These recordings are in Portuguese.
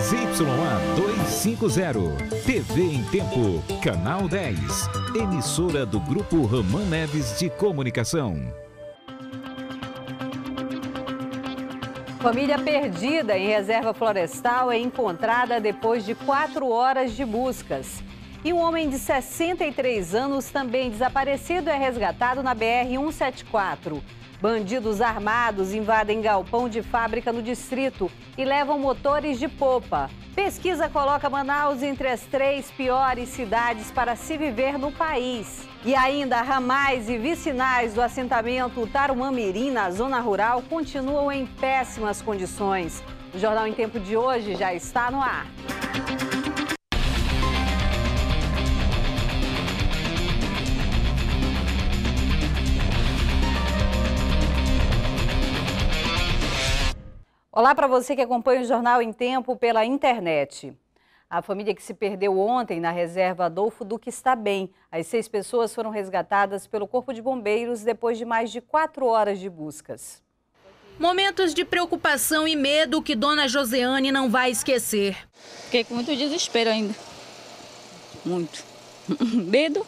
ZYA 250. TV em Tempo. Canal 10. Emissora do Grupo Ramã Neves de Comunicação. Família perdida em reserva florestal é encontrada depois de quatro horas de buscas. E um homem de 63 anos, também desaparecido, é resgatado na BR-174. Bandidos armados invadem galpão de fábrica no distrito e levam motores de popa. Pesquisa coloca Manaus entre as três piores cidades para se viver no país. E ainda, ramais e vicinais do assentamento Tarumamirim, na zona rural, continuam em péssimas condições. O Jornal em Tempo de hoje já está no ar. Olá para você que acompanha o Jornal em Tempo pela internet. A família que se perdeu ontem na reserva Adolfo Duque está bem. As seis pessoas foram resgatadas pelo Corpo de Bombeiros depois de mais de quatro horas de buscas. Momentos de preocupação e medo que Dona Joseane não vai esquecer. Fiquei com muito desespero ainda. Muito. medo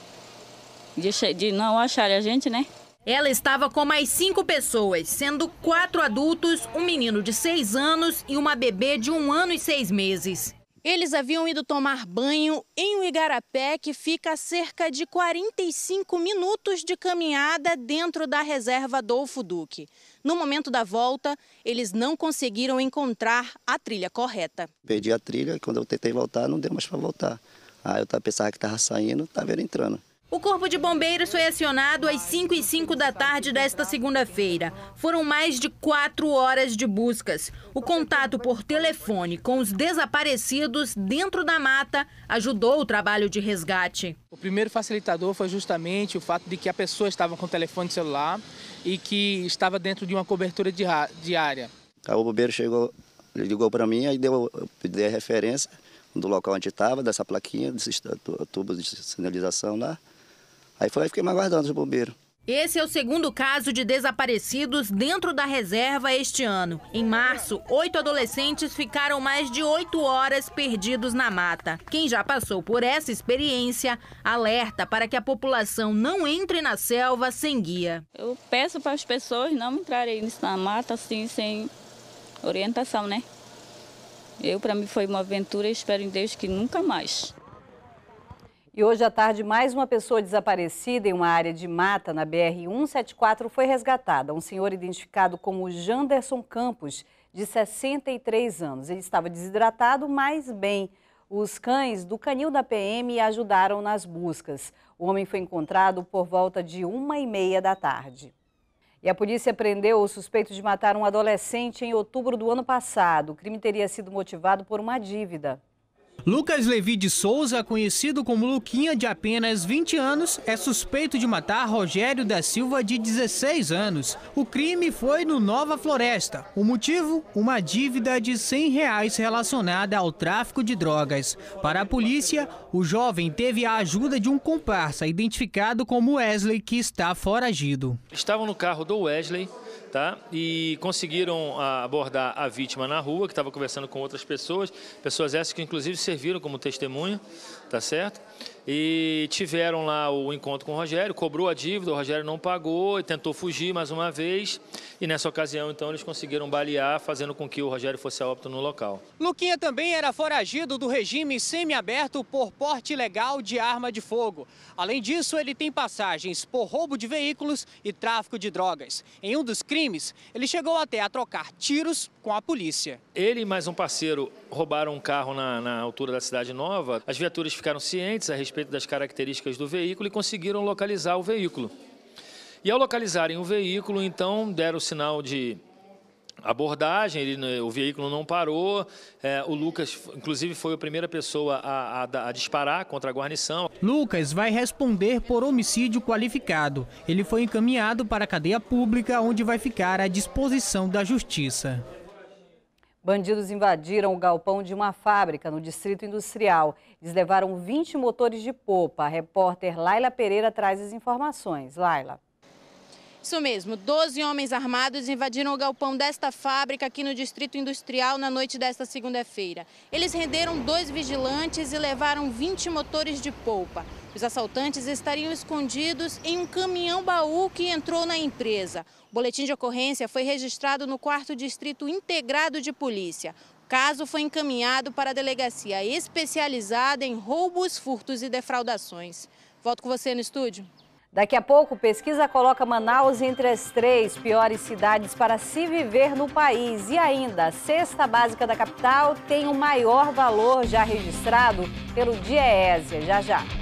de, de não achar a gente, né? Ela estava com mais cinco pessoas, sendo quatro adultos, um menino de seis anos e uma bebê de um ano e seis meses. Eles haviam ido tomar banho em um igarapé que fica a cerca de 45 minutos de caminhada dentro da reserva Adolfo Duque. No momento da volta, eles não conseguiram encontrar a trilha correta. Perdi a trilha e quando eu tentei voltar, não deu mais para voltar. Aí eu pensava que estava saindo, estava entrando. O Corpo de Bombeiros foi acionado às 5 e 5 da tarde desta segunda-feira. Foram mais de quatro horas de buscas. O contato por telefone com os desaparecidos dentro da mata ajudou o trabalho de resgate. O primeiro facilitador foi justamente o fato de que a pessoa estava com o telefone celular e que estava dentro de uma cobertura diária. O bombeiro chegou, ligou para mim, e deu, a referência do local onde estava, dessa plaquinha, desses tubos de sinalização lá. Aí foi, aí fiquei mais aguardando os bombeiros. Esse é o segundo caso de desaparecidos dentro da reserva este ano. Em março, oito adolescentes ficaram mais de oito horas perdidos na mata. Quem já passou por essa experiência alerta para que a população não entre na selva sem guia. Eu peço para as pessoas não entrarem na mata assim, sem orientação, né? Eu, para mim, foi uma aventura e espero em Deus que nunca mais. E hoje à tarde, mais uma pessoa desaparecida em uma área de mata na BR-174 foi resgatada. Um senhor identificado como Janderson Campos, de 63 anos. Ele estava desidratado, mas bem. Os cães do canil da PM ajudaram nas buscas. O homem foi encontrado por volta de uma e meia da tarde. E a polícia prendeu o suspeito de matar um adolescente em outubro do ano passado. O crime teria sido motivado por uma dívida. Lucas Levi de Souza, conhecido como Luquinha, de apenas 20 anos, é suspeito de matar Rogério da Silva, de 16 anos. O crime foi no Nova Floresta. O motivo? Uma dívida de 100 reais relacionada ao tráfico de drogas. Para a polícia, o jovem teve a ajuda de um comparsa, identificado como Wesley, que está foragido. Estavam no carro do Wesley tá? E conseguiram abordar a vítima na rua, que estava conversando com outras pessoas, pessoas essas que inclusive serviram como testemunha, tá certo? e tiveram lá o encontro com o Rogério, cobrou a dívida, o Rogério não pagou, e tentou fugir mais uma vez, e nessa ocasião, então, eles conseguiram balear, fazendo com que o Rogério fosse a óbito no local. Luquinha também era foragido do regime semiaberto por porte ilegal de arma de fogo. Além disso, ele tem passagens por roubo de veículos e tráfico de drogas. Em um dos crimes, ele chegou até a trocar tiros com a polícia. Ele e mais um parceiro roubaram um carro na, na altura da Cidade Nova, as viaturas ficaram cientes a respeito respeito das características do veículo e conseguiram localizar o veículo. E ao localizarem o veículo, então deram o sinal de abordagem, ele, né, o veículo não parou, é, o Lucas, inclusive, foi a primeira pessoa a, a, a, disparar contra a guarnição. Lucas vai responder por homicídio qualificado. Ele foi encaminhado para a cadeia pública, onde vai ficar à disposição da justiça. Bandidos invadiram o galpão de uma fábrica no Distrito Industrial. Eles levaram 20 motores de popa. A repórter Laila Pereira traz as informações. Laila. Isso mesmo, 12 homens armados invadiram o galpão desta fábrica aqui no Distrito Industrial na noite desta segunda-feira. Eles renderam dois vigilantes e levaram 20 motores de polpa. Os assaltantes estariam escondidos em um caminhão baú que entrou na empresa. O boletim de ocorrência foi registrado no 4 Distrito Integrado de Polícia. O caso foi encaminhado para a delegacia especializada em roubos, furtos e defraudações. Volto com você no estúdio. Daqui a pouco, pesquisa coloca Manaus entre as três piores cidades para se viver no país. E ainda, a cesta básica da capital tem o maior valor já registrado pelo DIEESE. Já, já.